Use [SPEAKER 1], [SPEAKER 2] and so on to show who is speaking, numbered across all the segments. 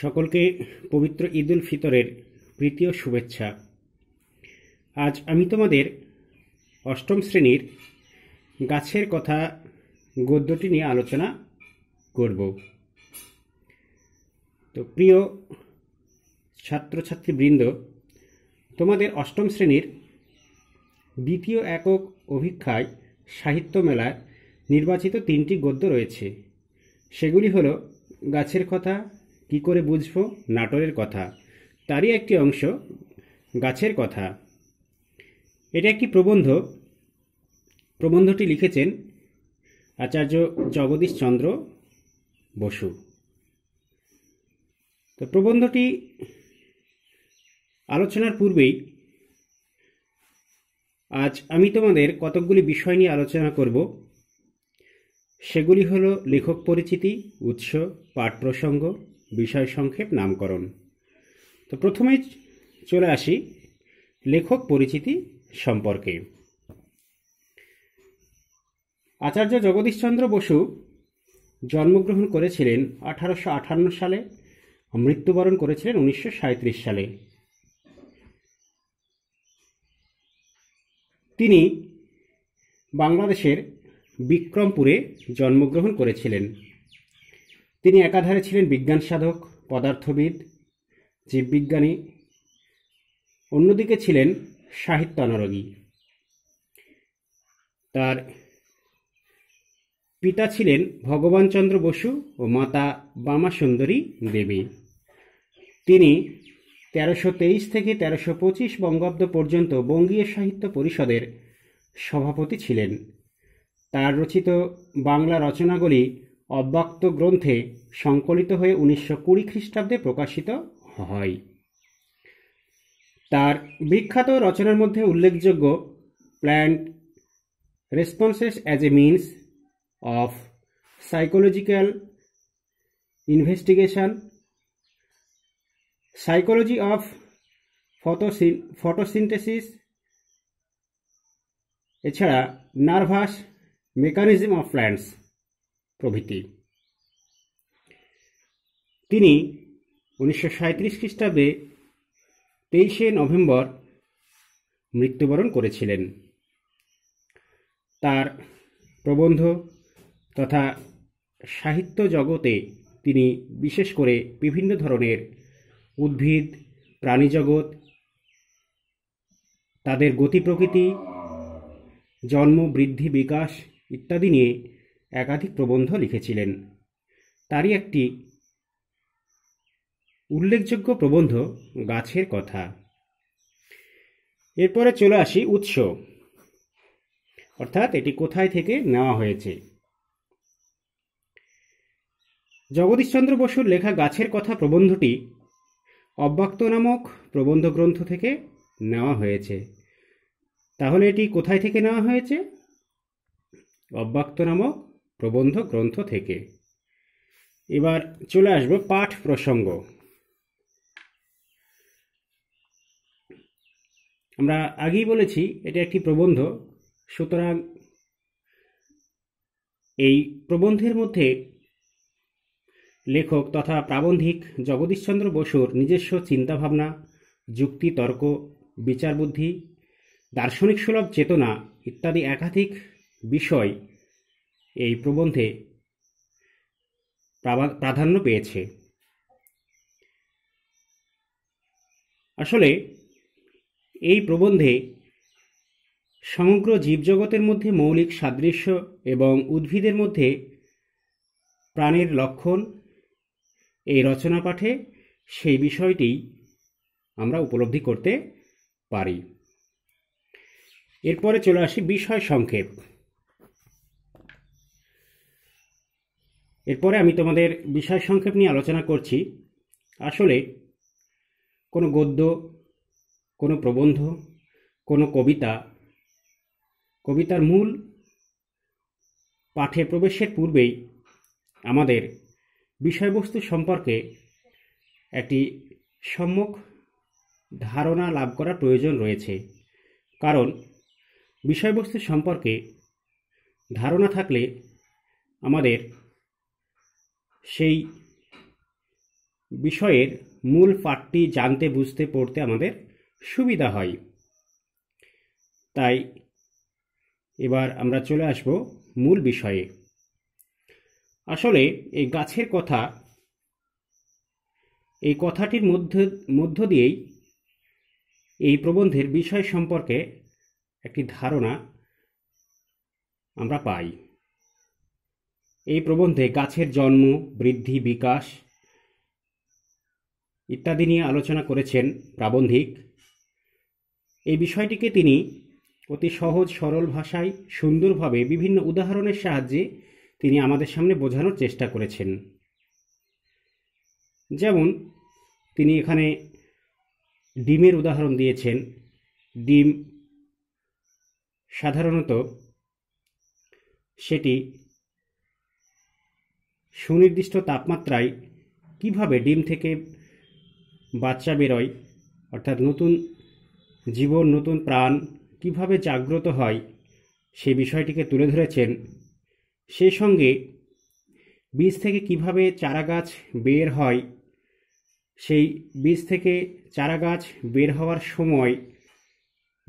[SPEAKER 1] সকলকে পবিত্র ঈদ উল ফিতরের প্রীতীয় শুভেচ্ছা আজ আমি তোমাদের অষ্টম শ্রেণীর গাছের কথা গদ্যটি নিয়ে আলোচনা করব তো প্রিয় ছাত্রছাত্রীবৃন্দ তোমাদের অষ্টম শ্রেণীর দ্বিতীয় একক অভিক্ষায় সাহিত্য মেলায় নির্বাচিত তিনটি গদ্য রয়েছে সেগুলি হলো গাছের কথা কি করে বুঝব নাটোরের কথা তারই একটি অংশ গাছের কথা এটা একটি প্রবন্ধ প্রবন্ধটি লিখেছেন আচার্য জগদীশ চন্দ্র বসু তো প্রবন্ধটি আলোচনার পূর্বেই আজ আমি তোমাদের কতকগুলি বিষয় নিয়ে আলোচনা করব সেগুলি হলো লেখক পরিচিতি উৎস পাঠ প্রসঙ্গ বিষয় সংক্ষেপ নামকরণ তো প্রথমেই চলে আসি লেখক পরিচিতি সম্পর্কে আচার্য জগদীশচন্দ্র বসু জন্মগ্রহণ করেছিলেন আঠারোশো আঠান্ন সালে মৃত্যুবরণ করেছিলেন উনিশশো সালে তিনি বাংলাদেশের বিক্রমপুরে জন্মগ্রহণ করেছিলেন তিনি একাধারে ছিলেন বিজ্ঞান সাধক পদার্থবিদ জীববিজ্ঞানী অন্যদিকে ছিলেন সাহিত্য অনুরাগী তার পিতা ছিলেন ভগবানচন্দ্র বসু ও মাতা বামাসুন্দরী দেবী তিনি তেরোশো তেইশ থেকে তেরোশো পঁচিশ বঙ্গাব্দ পর্যন্ত বঙ্গীয় সাহিত্য পরিষদের সভাপতি ছিলেন তার রচিত বাংলা রচনাগুলি অব্যক্ত গ্রন্থে সংকলিত হয়ে উনিশশো কুড়ি খ্রিস্টাব্দে প্রকাশিত হয় তার বিখ্যাত রচনার মধ্যে উল্লেখযোগ্য plant responses as a means of psychological investigation psychology of photosyn photosynthesis এছাড়া নার্ভাস মেকানিজম অফ প্ল্যান্টস প্রভৃতি তিনি উনিশশো সাঁত্রিশ খ্রিস্টাব্দে তেইশে নভেম্বর মৃত্যুবরণ করেছিলেন তার প্রবন্ধ তথা সাহিত্য জগতে তিনি বিশেষ করে বিভিন্ন ধরনের উদ্ভিদ প্রাণীজগৎ তাদের গতি প্রকৃতি জন্ম বৃদ্ধি বিকাশ ইত্যাদি নিয়ে একাধিক প্রবন্ধ লিখেছিলেন তারই একটি উল্লেখযোগ্য প্রবন্ধ গাছের কথা এরপরে চলে আসি উৎস অর্থাৎ এটি কোথায় থেকে নেওয়া হয়েছে জগদীশচন্দ্র বসুর লেখা গাছের কথা প্রবন্ধটি অব্যক্ত নামক প্রবন্ধ গ্রন্থ থেকে নেওয়া হয়েছে তাহলে এটি কোথায় থেকে নেওয়া হয়েছে অব্যক্ত নামক প্রবন্ধ গ্রন্থ থেকে এবার চলে আসব পাঠ প্রসঙ্গ আমরা আগেই বলেছি এটা একটি প্রবন্ধ সুতরাং এই প্রবন্ধের মধ্যে লেখক তথা প্রাবন্ধিক জগদীশচন্দ্র বসুর নিজস্ব চিন্তাভাবনা যুক্তি তর্ক বিচারবুদ্ধি দার্শনিক সুলভ চেতনা ইত্যাদি একাধিক বিষয় এই প্রবন্ধে প্রাধান্য পেয়েছে আসলে এই প্রবন্ধে সমগ্র জীবজগতের মধ্যে মৌলিক সাদৃশ্য এবং উদ্ভিদের মধ্যে প্রাণের লক্ষণ এই রচনা পাঠে সেই বিষয়টি আমরা উপলব্ধি করতে পারি এরপরে চলে আসি বিষয় সংক্ষেপ এরপরে আমি তোমাদের বিষয় সংক্ষেপ নিয়ে আলোচনা করছি আসলে কোনো গদ্য কোনো প্রবন্ধ কোনো কবিতা কবিতার মূল পাঠে প্রবেশের পূর্বেই আমাদের বিষয়বস্তু সম্পর্কে একটি সম্মুখ ধারণা লাভ করা প্রয়োজন রয়েছে কারণ বিষয়বস্তু সম্পর্কে ধারণা থাকলে আমাদের সেই বিষয়ের মূল পাঠটি জানতে বুঝতে পড়তে আমাদের সুবিধা হয় তাই এবার আমরা চলে আসব মূল বিষয়ে আসলে এই গাছের কথা এই কথাটির মধ্য মধ্য দিয়েই এই প্রবন্ধের বিষয় সম্পর্কে একটি ধারণা আমরা পাই এই প্রবন্ধে গাছের জন্ম বৃদ্ধি বিকাশ ইত্যাদি নিয়ে আলোচনা করেছেন প্রাবন্ধিক এই বিষয়টিকে তিনি অতি সহজ সরল ভাষায় সুন্দরভাবে বিভিন্ন উদাহরণের সাহায্যে তিনি আমাদের সামনে বোঝানোর চেষ্টা করেছেন যেমন তিনি এখানে ডিমের উদাহরণ দিয়েছেন ডিম সাধারণত সেটি সুনির্দিষ্ট তাপমাত্রায় কিভাবে ডিম থেকে বাচ্চা বেরোয় অর্থাৎ নতুন জীবন নতুন প্রাণ কিভাবে জাগ্রত হয় সে বিষয়টিকে তুলে ধরেছেন সে সঙ্গে বীজ থেকে কিভাবে চারা গাছ বের হয় সেই বীজ থেকে চারা গাছ বের হওয়ার সময়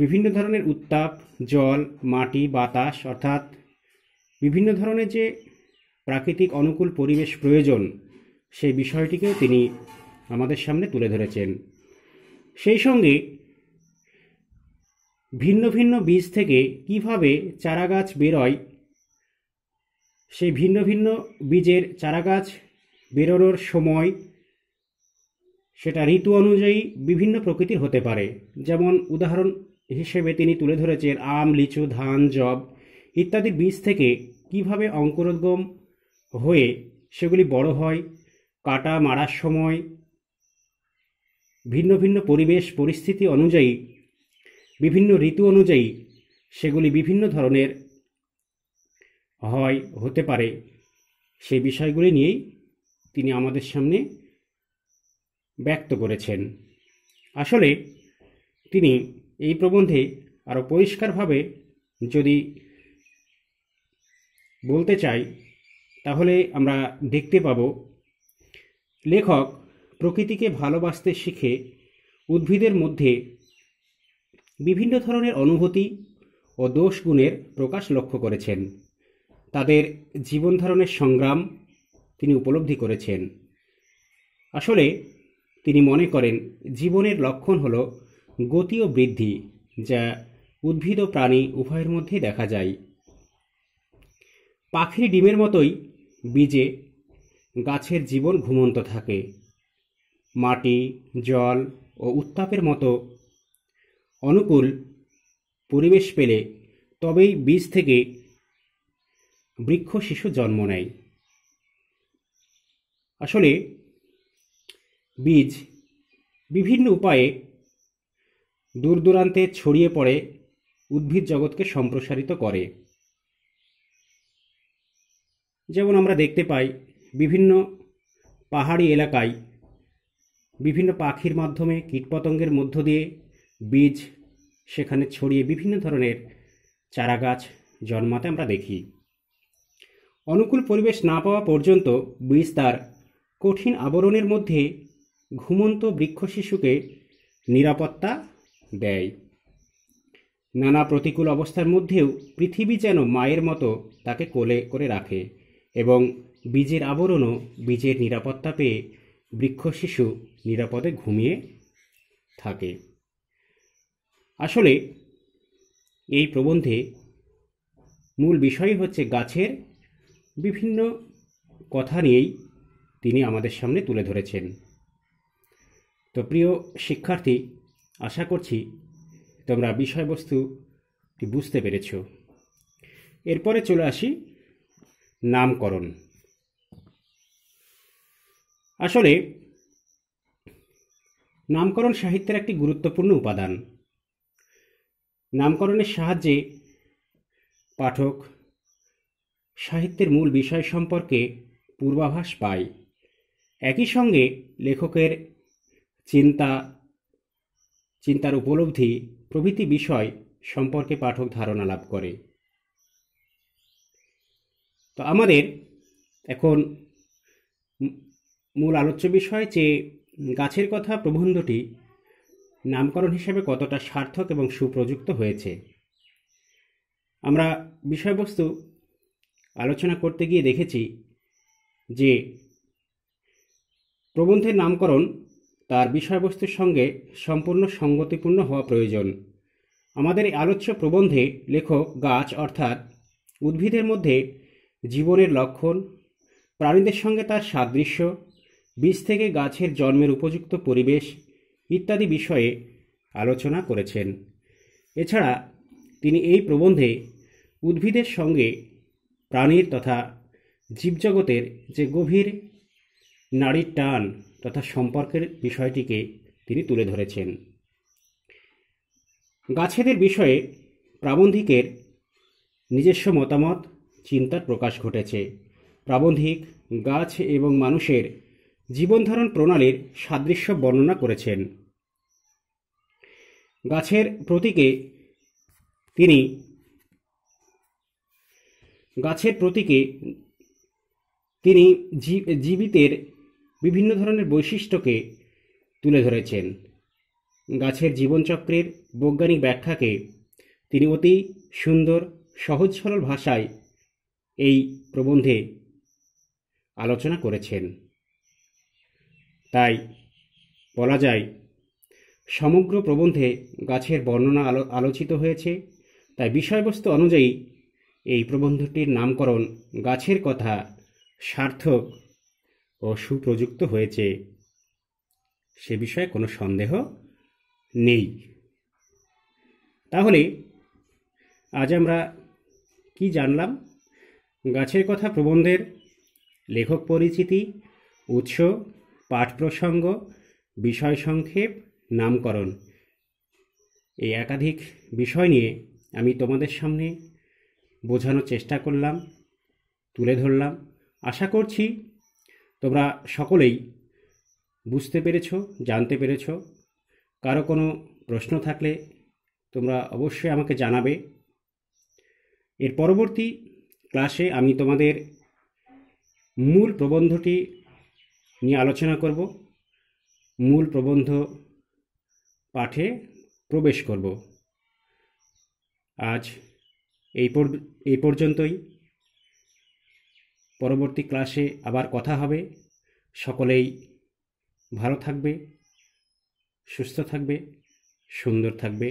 [SPEAKER 1] বিভিন্ন ধরনের উত্তাপ জল মাটি বাতাস অর্থাৎ বিভিন্ন ধরনের যে প্রাকৃতিক অনুকূল পরিবেশ প্রয়োজন সেই বিষয়টিকেও তিনি আমাদের সামনে তুলে ধরেছেন সেই সঙ্গে ভিন্ন ভিন্ন বীজ থেকে কিভাবে চারাগাছ বেরোয় সেই ভিন্ন ভিন্ন বীজের চারাগাছ বেরোনোর সময় সেটা ঋতু অনুযায়ী বিভিন্ন প্রকৃতির হতে পারে যেমন উদাহরণ হিসেবে তিনি তুলে ধরেছেন আম লিচু ধান জব ইত্যাদি বীজ থেকে কিভাবে অঙ্কুরোদ্গম হয়ে সেগুলি বড় হয় কাটা মারার সময় ভিন্ন ভিন্ন পরিবেশ পরিস্থিতি অনুযায়ী বিভিন্ন ঋতু অনুযায়ী সেগুলি বিভিন্ন ধরনের হয় হতে পারে সেই বিষয়গুলি নিয়েই তিনি আমাদের সামনে ব্যক্ত করেছেন আসলে তিনি এই প্রবন্ধে আরও পরিষ্কারভাবে যদি বলতে চাই তাহলে আমরা দেখতে পাব লেখক প্রকৃতিকে ভালোবাসতে শিখে উদ্ভিদের মধ্যে বিভিন্ন ধরনের অনুভূতি ও দোষগুণের প্রকাশ লক্ষ্য করেছেন তাদের জীবন ধরনের সংগ্রাম তিনি উপলব্ধি করেছেন আসলে তিনি মনে করেন জীবনের লক্ষণ হল গতি ও বৃদ্ধি যা উদ্ভিদ ও প্রাণী উভয়ের মধ্যে দেখা যায় পাখির ডিমের মতোই বীজে গাছের জীবন ঘুমন্ত থাকে মাটি জল ও উত্তাপের মতো অনুকূল পরিবেশ পেলে তবেই বীজ থেকে বৃক্ষ শিশু জন্ম নেয় আসলে বীজ বিভিন্ন উপায়ে দূর দূরান্তে ছড়িয়ে পড়ে উদ্ভিদ জগৎকে সম্প্রসারিত করে যেমন আমরা দেখতে পাই বিভিন্ন পাহাড়ি এলাকায় বিভিন্ন পাখির মাধ্যমে কীটপতঙ্গের মধ্য দিয়ে বীজ সেখানে ছড়িয়ে বিভিন্ন ধরনের চারা গাছ জন্মাতে আমরা দেখি অনুকূল পরিবেশ না পাওয়া পর্যন্ত বীজ তার কঠিন আবরণের মধ্যে ঘুমন্ত বৃক্ষ শিশুকে নিরাপত্তা দেয় নানা প্রতিকূল অবস্থার মধ্যেও পৃথিবী যেন মায়ের মতো তাকে কোলে করে রাখে এবং বীজের আবরণও বীজের নিরাপত্তা পেয়ে বৃক্ষ শিশু নিরাপদে ঘুমিয়ে থাকে আসলে এই প্রবন্ধে মূল বিষয় হচ্ছে গাছের বিভিন্ন কথা নিয়েই তিনি আমাদের সামনে তুলে ধরেছেন তো প্রিয় শিক্ষার্থী আশা করছি তোমরা বিষয়বস্তু বুঝতে পেরেছ এরপরে চলে আসি নামকরণ আসলে নামকরণ সাহিত্যের একটি গুরুত্বপূর্ণ উপাদান নামকরণের সাহায্যে পাঠক সাহিত্যের মূল বিষয় সম্পর্কে পূর্বাভাস পায় একই সঙ্গে লেখকের চিন্তা চিন্তার উপলব্ধি প্রভৃতি বিষয় সম্পর্কে পাঠক ধারণা লাভ করে তো আমাদের এখন মূল আলোচ্য বিষয় যে গাছের কথা প্রবন্ধটি নামকরণ হিসেবে কতটা সার্থক এবং সুপ্রযুক্ত হয়েছে আমরা বিষয়বস্তু আলোচনা করতে গিয়ে দেখেছি যে প্রবন্ধের নামকরণ তার বিষয়বস্তুর সঙ্গে সম্পূর্ণ সঙ্গতিপূর্ণ হওয়া প্রয়োজন আমাদের এই আলোচ্য প্রবন্ধে লেখক গাছ অর্থাৎ উদ্ভিদের মধ্যে জীবনের লক্ষণ প্রাণীদের সঙ্গে তার সাদৃশ্য বীজ থেকে গাছের জন্মের উপযুক্ত পরিবেশ ইত্যাদি বিষয়ে আলোচনা করেছেন এছাড়া তিনি এই প্রবন্ধে উদ্ভিদের সঙ্গে প্রাণীর তথা জীবজগতের যে গভীর নারীর টান তথা সম্পর্কের বিষয়টিকে তিনি তুলে ধরেছেন গাছেদের বিষয়ে প্রাবন্ধিকের নিজস্ব মতামত চিন্তার প্রকাশ ঘটেছে প্রাবন্ধিক গাছ এবং মানুষের জীবনধারণ প্রণালীর সাদৃশ্য বর্ণনা করেছেন গাছের প্রতীকে তিনি গাছের প্রতীকে তিনি জীবিতের বিভিন্ন ধরনের বৈশিষ্ট্যকে তুলে ধরেছেন গাছের জীবনচক্রের বৈজ্ঞানিক ব্যাখ্যাকে তিনি অতি সুন্দর সহজ সরল ভাষায় এই প্রবন্ধে আলোচনা করেছেন তাই বলা যায় সমগ্র প্রবন্ধে গাছের বর্ণনা আলো আলোচিত হয়েছে তাই বিষয়বস্তু অনুযায়ী এই প্রবন্ধটির নামকরণ গাছের কথা সার্থক ও সুপ্রযুক্ত হয়েছে সে বিষয়ে কোনো সন্দেহ নেই তাহলে আজ আমরা কি জানলাম গাছের কথা প্রবন্ধের লেখক পরিচিতি উৎস পাঠ প্রসঙ্গ বিষয় সংক্ষেপ নামকরণ এই একাধিক বিষয় নিয়ে আমি তোমাদের সামনে বোঝানোর চেষ্টা করলাম তুলে ধরলাম আশা করছি তোমরা সকলেই বুঝতে পেরেছ জানতে পেরেছ কারো কোনো প্রশ্ন থাকলে তোমরা অবশ্যই আমাকে জানাবে এর পরবর্তী ক্লাসে আমি তোমাদের মূল প্রবন্ধটি নিয়ে আলোচনা করব মূল প্রবন্ধ পাঠে প্রবেশ করব আজ এই এই পর্যন্তই পরবর্তী ক্লাসে আবার কথা হবে সকলেই ভালো থাকবে সুস্থ থাকবে সুন্দর থাকবে